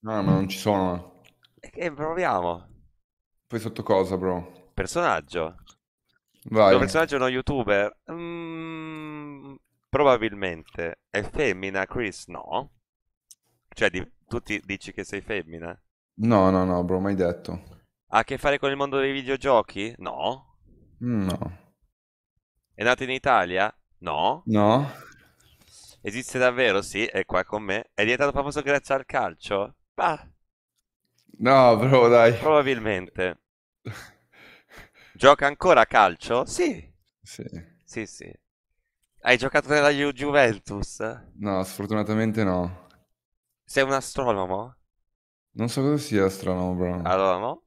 No, ma non ci sono. E proviamo. Poi sotto cosa, bro? Personaggio. Vai. Il personaggio è uno youtuber. Mm, probabilmente. È femmina, Chris? No. Cioè, di, tu ti dici che sei femmina? No, no, no, bro, mai detto. Ha a che fare con il mondo dei videogiochi? No. No. È nato in Italia? No. No. Esiste davvero? Sì, è qua con me. È diventato famoso grazie al calcio? Bah. No, bro, dai. Probabilmente. Gioca ancora a calcio? Sì. Sì. Sì, sì. Hai giocato nella Ju- Juventus? No, sfortunatamente no. Sei un astronomo? Non so cosa sia astronomo, bro. Astronomo?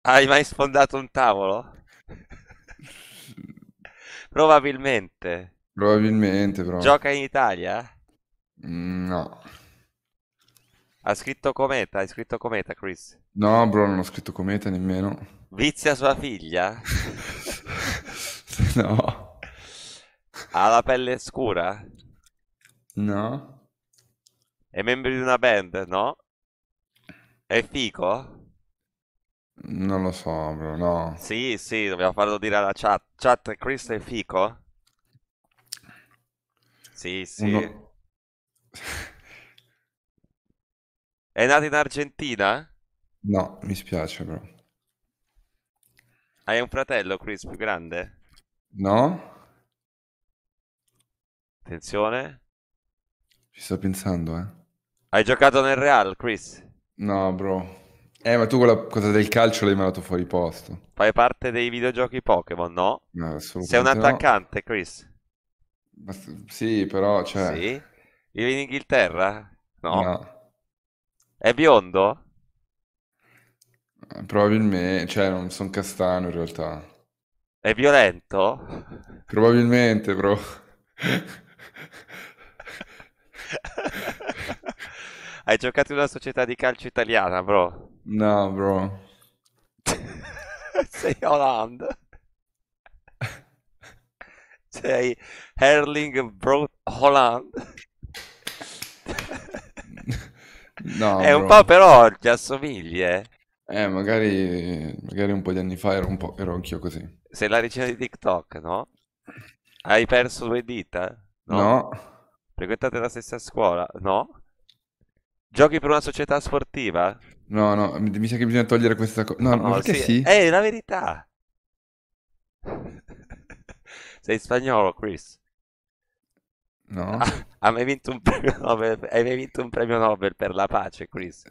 Hai mai sfondato un tavolo? Probabilmente. Probabilmente, bro. Gioca in Italia? Mm, no. Ha scritto cometa, hai scritto cometa, Chris. No, bro, non ho scritto cometa nemmeno. Vizia sua figlia? no. Ha la pelle scura? No. È membro di una band, no? È fico? Non lo so, bro, no. Sì, sì, dobbiamo farlo dire alla chat. Chat, Chris è fico? Sì, sì. Uno... È nato in Argentina? No, mi spiace però. Hai un fratello, Chris, più grande? No? Attenzione. Ci sto pensando, eh. Hai giocato nel Real, Chris? No, bro. Eh, ma tu quella cosa del calcio l'hai mandato fuori posto. Fai parte dei videogiochi Pokémon, no? No, Sei un no. attaccante, Chris? Ma sì, però, cioè... Sì? Vivi in Inghilterra? No. no. È biondo? Eh, Probabilmente, cioè non sono castano in realtà. È violento? Probabilmente, bro. Hai giocato in una società di calcio italiana, bro? No, bro. Sei Holland. Sei Erling Bro Holland. No, è un bro. po' però ti assomigli, eh. Eh, magari, magari un po' di anni fa ero, un po', ero anch'io così. Sei la regina di TikTok, no? Hai perso due dita? No. no. Frequentate la stessa scuola? No. Giochi per una società sportiva? No, no, mi, mi sa che bisogna togliere questa cosa. No, no, ma perché sì. sì? Eh, è la verità. Sei spagnolo, Chris. No? Ha mai vinto un premio Nobel? Hai mai vinto un premio Nobel per la pace, Chris?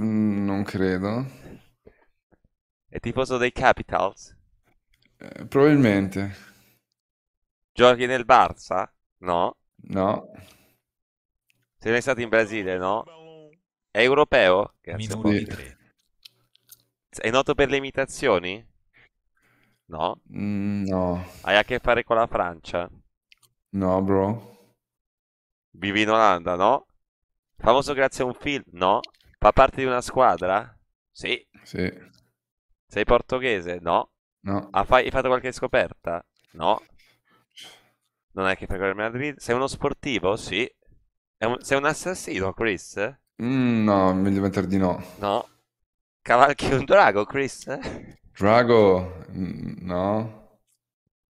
Mm, non credo. È tifoso dei Capitals? Eh, Probabilmente. Giochi nel Barça? No. No. Sei mai stato in Brasile, no? È europeo? Grazie. Minuto di tre. È noto per le imitazioni? No. Mm, no. Hai a che fare con la Francia? No, bro. Vivi in Olanda, no? Famoso grazie a un film, no? Fa parte di una squadra? Sì. sì. Sei portoghese? No. no. Ha ah, fa- hai fatto qualche scoperta? No. Non è che fai con il Madrid? Sei uno sportivo? Sì. Un- sei un assassino, Chris? Mm, no, meglio mettere di no. No. Cavalchi un drago, Chris? Drago? Mm, no.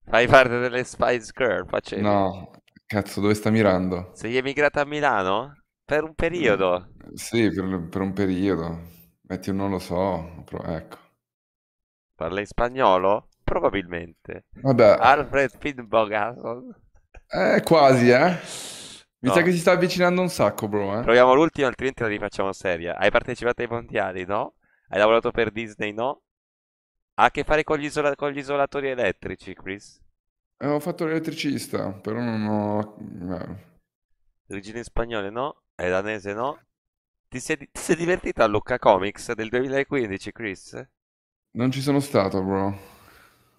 Fai parte delle Spice Girl, facevi? No, Cazzo, dove sta mirando? Sei emigrato a Milano? Per un periodo? Eh, sì, per, per un periodo. Metti un non lo so, ecco. Parla in spagnolo? Probabilmente. Vabbè. Alfred Pinbogason. Eh, quasi, eh. Mi sa che si sta avvicinando un sacco, bro. Eh? Proviamo l'ultimo, altrimenti la rifacciamo seria. Hai partecipato ai mondiali, no? Hai lavorato per Disney, no? Ha a che fare con gli, isola- con gli isolatori elettrici, Chris? Eh, ho fatto l'elettricista, però non ho... Eh. Origine Origini spagnole no, e danese no. Ti sei, ti sei divertito a Lucca Comics del 2015, Chris? Non ci sono stato, bro.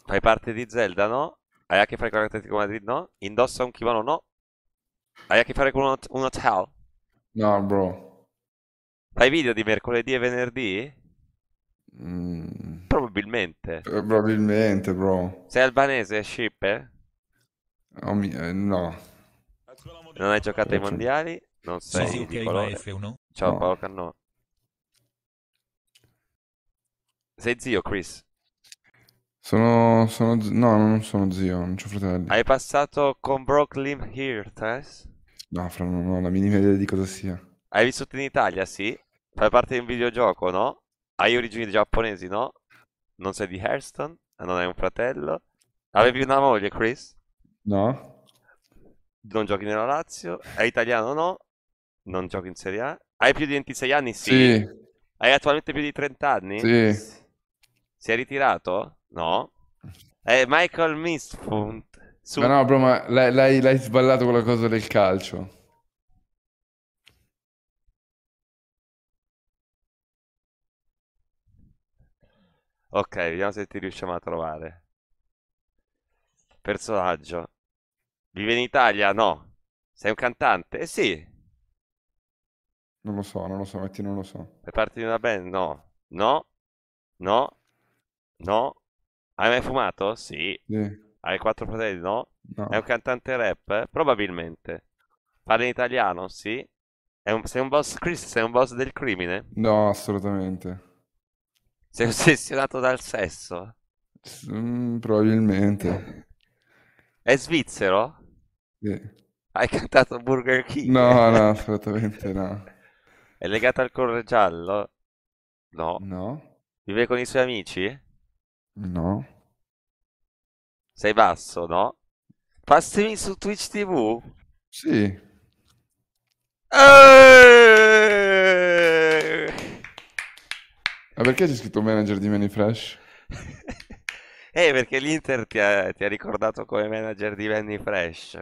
Fai parte di Zelda, no? Hai a che fare con l'Atletico Madrid, no? Indossa un kimono, no? Hai a che fare con un hotel? No, bro. Fai video di mercoledì e venerdì? Mm. Probabilmente. Eh, probabilmente, bro. Sei albanese, Ship, eh? Oh, mi... Eh, no. Non hai giocato ai mondiali? Non sei sì, sì, di colore. F1. Ciao no. Paolo Cannò. Sei zio, Chris? Sono, sono... No, non sono zio, non ho fratelli. Hai passato con here, Tess? No, fra, non ho la minima idea di cosa sia. Hai vissuto in Italia, sì? Fai parte di un videogioco, no? Hai origini giapponesi, no? Non sei di Hearthstone? Non hai un fratello? Avevi una moglie, Chris? No. Non giochi nella Lazio. È italiano no. Non giochi in Serie A. Hai più di 26 anni? Sì. sì. Hai attualmente più di 30 anni? Sì. Si è ritirato? No. È eh, Michael Misfund. Su... Ma no, bro, ma l'hai, l'hai, l'hai sballato con la cosa del calcio. Ok, vediamo se ti riusciamo a trovare. Personaggio. Vive in Italia? No. Sei un cantante? Eh sì. Non lo so, non lo so, metti non lo so. Fai parte di una band? No. No. No. No. Hai mai fumato? Sì. Sì. Hai quattro fratelli? No. No. È un cantante rap? Probabilmente. Parla in italiano? Sì. È un, sei un boss, Chris, sei un boss del crimine? No, assolutamente. Sei ossessionato dal sesso? mm, probabilmente. È svizzero? Hai cantato Burger King? No, no, assolutamente no. È legato al colore giallo? No. No? Vive con i suoi amici? No. Sei basso, no? Fa su Twitch TV? Sì. Eeeh! Ma perché c'è scritto manager di Manifresh? eh, perché l'Inter ti ha, ti ha ricordato come manager di Manifresh.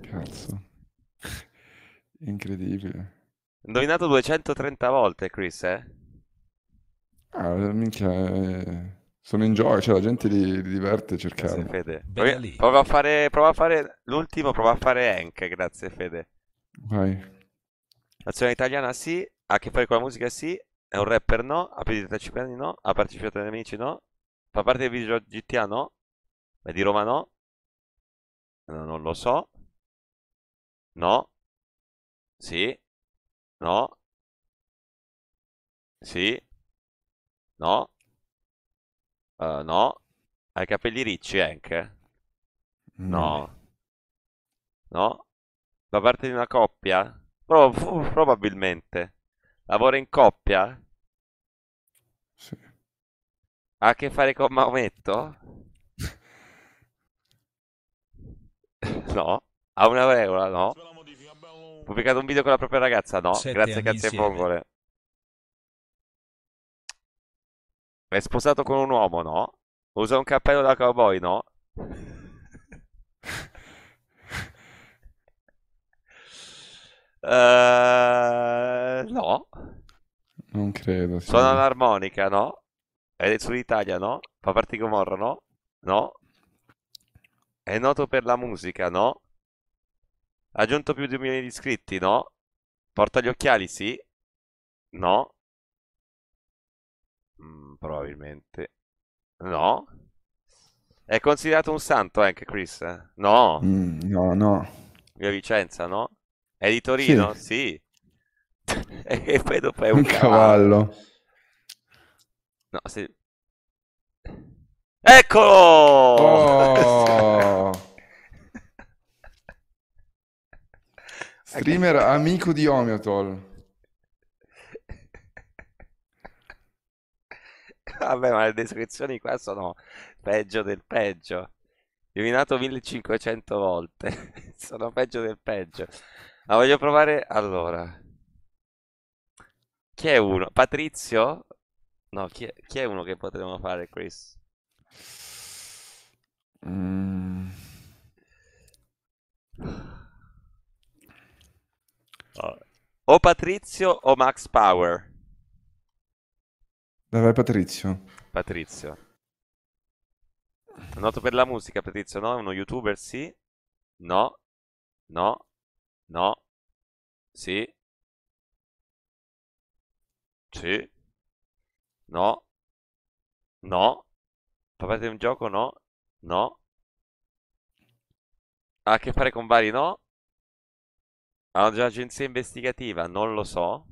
Cazzo. Incredibile. Indovinato 230 volte, Chris, eh? Ah, minchia, eh, sono in gioco, cioè la gente li, li diverte a cercare. Grazie Fede. Provi- prova, a fare, prova a fare l'ultimo, prova a fare Hank, grazie Fede. Vai. Nazionale italiana sì, ha a che fare con la musica sì, è un rapper no, ha più di 35 anni no, ha partecipato agli amici no, fa parte del video GTA no, è di Roma no, no non lo so, No. Sì. No. Sì. No. Uh, no. Hai i capelli ricci, anche? No. No. Fa parte di una coppia? Prob probabilmente. Lavora in coppia? Sì. Ha a che fare con Maometto? no ha una regola, no? Pubblicato un video con la propria ragazza, no? Sette Grazie cazzo e vongole. È sposato con un uomo, no? Usa un cappello da cowboy, no? Uh, no. Non credo. Sì. Suona l'armonica, no? È del sud Italia, no? Fa parte di Gomorra, no? No. È noto per la musica, no? Ha aggiunto più di un milione di iscritti? No. Porta gli occhiali? Sì. No. Mm, probabilmente. No. È considerato un santo anche Chris? Eh? No. Mm, no, no. Via Vicenza, no? È di Torino? Sì. sì. e poi dopo è un, un cavallo. cavallo. No, sì. Eccolo! Oh! Streamer amico di Omiotol. Vabbè, ma le descrizioni qua sono peggio del peggio. Divinato 1500 volte. sono peggio del peggio. Ma voglio provare allora. Chi è uno? Patrizio? No, chi è, chi è uno che potremmo fare, Chris? Mm. o Patrizio o Max Power? Dai, vai Patrizio. Patrizio. Noto per la musica, Patrizio, no? È uno youtuber, sì? No? No? No? Sì? Sì? No? No? Fa parte di un gioco? No? No? Ha ah, a che fare con vari no? Hanno già agenzia investigativa? Non lo so.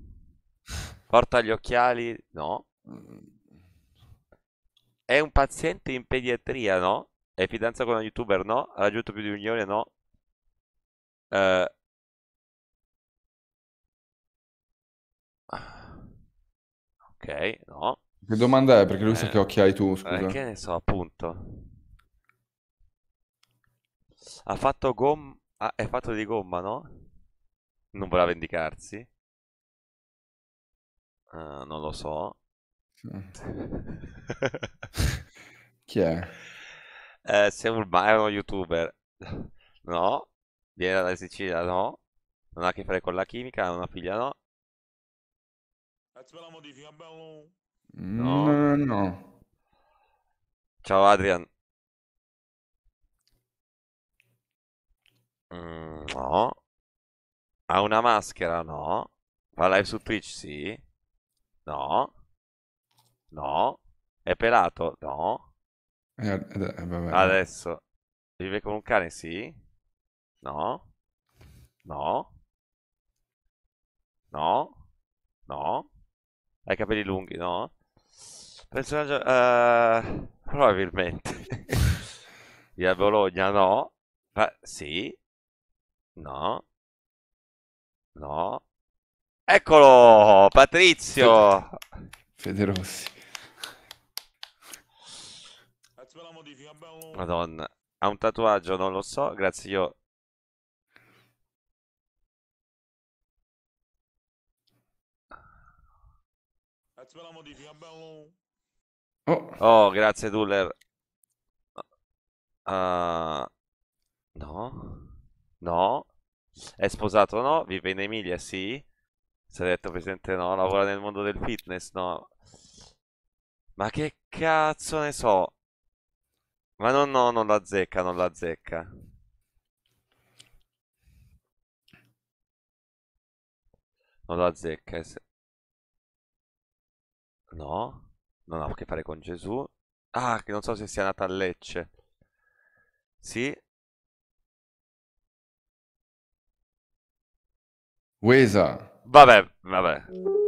Porta gli occhiali? No. È un paziente in pediatria? No. È fidanzato con uno youtuber? No. Ha raggiunto più di un No. Uh... Ok, no. Che domanda è? Perché lui eh, sa che occhiali tu, eh, scusa. Eh, che ne so, appunto. Ha fatto gomma... Ah, è fatto di gomma, no? non voleva vendicarsi. Uh, non lo so. Chi è? Eh, Samuel Mai è uno youtuber. No. Viene dalla Sicilia, no. Non ha a che fare con la chimica, ha una figlia, no. No, no, no. no. Ciao Adrian. Mm, no. Ha una maschera? No. Fa live su Twitch? Sì. No. No. È pelato? No. Eh, eh, Adesso vive con un cane? Sì. No. No. No. No. Ha i capelli lunghi? No. Personaggio... Uh, probabilmente. Via Bologna? No. Ma, sì. No. No. Eccolo, Patrizio. Federossi. Madonna, ha un tatuaggio, non lo so, grazie io. Oh. oh, grazie Duller. Uh, no, no, è sposato no? Vive in Emilia sì? Si è detto presente no? Lavora nel mondo del fitness no? Ma che cazzo ne so? Ma no, no, non la zecca, non la zecca. Non la zecca. Se... No? Non ha a che fare con Gesù. Ah, che non so se sia nata a Lecce. Sì, Wazer. Vabbè, vabbè.